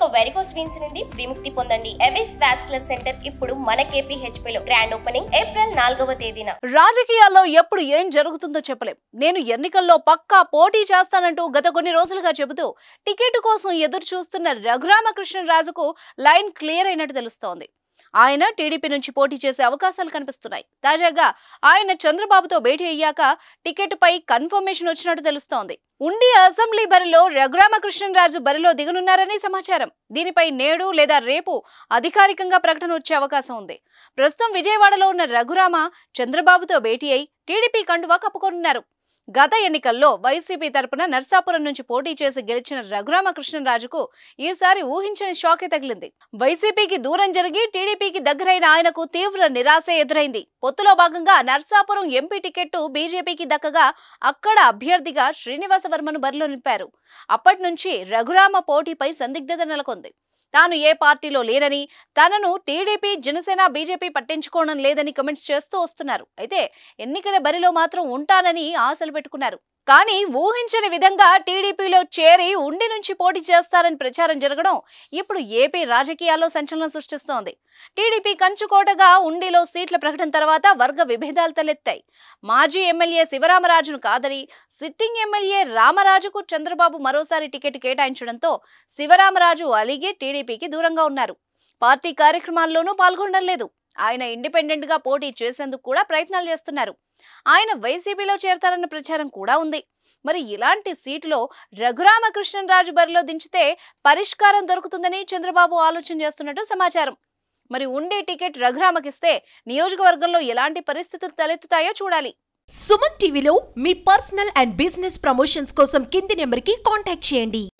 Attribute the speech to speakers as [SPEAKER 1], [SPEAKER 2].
[SPEAKER 1] మీకు varicose veins నుండి విముక్తి పొందండి ఎవిస్ వాస్కులర్ సెంటర్ ఇప్పుడు మన లో గ్రాండ్ ఓపెనింగ్ ఏప్రిల్ నాలుగవ తేదీన రాజకీయాల్లో ఎప్పుడు ఏం జరుగుతుందో చెప్పలేం నేను ఎన్నికల్లో పక్కా పోటీ చేస్తానంటూ గత కొన్ని రోజులుగా చెబుతూ టికెట్ కోసం ఎదురు చూస్తున్న రఘురామకృష్ణరాజుకు లైన్ క్లియర్ అయినట్టు తెలుస్తోంది ఆయన టీడీపీ నుంచి పోటీ చేసే అవకాశాలు కనిపిస్తున్నాయి తాజాగా ఆయన చంద్రబాబుతో భేటీ అయ్యాక టికెట్ పై కన్ఫర్మేషన్ వచ్చినట్టు తెలుస్తోంది ఉండి అసెంబ్లీ బరిలో రఘురామకృష్ణరాజు బరిలో దిగనున్నారని సమాచారం దీనిపై నేడు లేదా రేపు అధికారికంగా ప్రకటన వచ్చే అవకాశం ఉంది ప్రస్తుతం విజయవాడలో ఉన్న రఘురామ చంద్రబాబుతో భేటీ అయి టీడీపీ కండువా కప్పుకొనున్నారు గత ఎన్నికల్లో వైసీపీ తరపున నర్సాపురం నుంచి పోటీ చేసి గెలిచిన రఘురామకృష్ణరాజుకు ఈసారి ఊహించని షాకే తగిలింది వైసీపీకి దూరం జరిగి టీడీపీకి దగ్గరైన ఆయనకు తీవ్ర నిరాశ ఎదురైంది పొత్తులో భాగంగా నర్సాపురం ఎంపీ టికెట్టు బీజేపీకి దక్కగా అక్కడ అభ్యర్థిగా శ్రీనివాసవర్మను బరిలో నిలిపారు అప్పటి నుంచి రఘురామ పోటీపై సందిగ్ధత నెలకొంది తాను ఏ పార్టీలో లేనని తనను టీడీపీ జనసేన బీజేపీ పట్టించుకోవడం లేదని కమెంట్స్ చేస్తూ వస్తున్నారు అయితే ఎన్నికల బరిలో మాత్రం ఉంటానని ఆశలు పెట్టుకున్నారు కానీ ఊహించని విధంగా టీడీపీలో చేరి ఉండి నుంచి పోటీ చేస్తారని ప్రచారం జరగడం ఇప్పుడు ఏపీ రాజకీయాల్లో సంచలనం సృష్టిస్తోంది టీడీపీ కంచుకోటగా ఉండిలో సీట్ల ప్రకటన తర్వాత వర్గ విభేదాలు తలెత్తాయి మాజీ ఎమ్మెల్యే శివరామరాజును కాదని సిట్టింగ్ ఎమ్మెల్యే రామరాజుకు చంద్రబాబు మరోసారి టికెట్ కేటాయించడంతో శివరామరాజు అలిగి టీడీపీకి దూరంగా ఉన్నారు పార్టీ కార్యక్రమాల్లోనూ పాల్గొనడం లేదు ఆయన ఇండిపెండెంట్గా పోటీ చేసేందుకు కూడా ప్రయత్నాలు చేస్తున్నారు ఆయన వైసీపీలో చేరతారన్న ప్రచారం కూడా ఉంది మరి ఇలాంటి సీటులో రఘురామకృష్ణరాజు బరిలో దించితే పరిష్కారం దొరుకుతుందని చంద్రబాబు ఆలోచన చేస్తున్నట్టు సమాచారం మరి ఉండే టికెట్ రఘురామకిస్తే నియోజకవర్గంలో ఎలాంటి పరిస్థితులు తలెత్తుతాయో చూడాలి సుమన్ టీవీలో మీ పర్సనల్ అండ్ బిజినెస్ ప్రమోషన్స్ కోసం కింది నెంబర్కి కాంటాక్ట్ చేయండి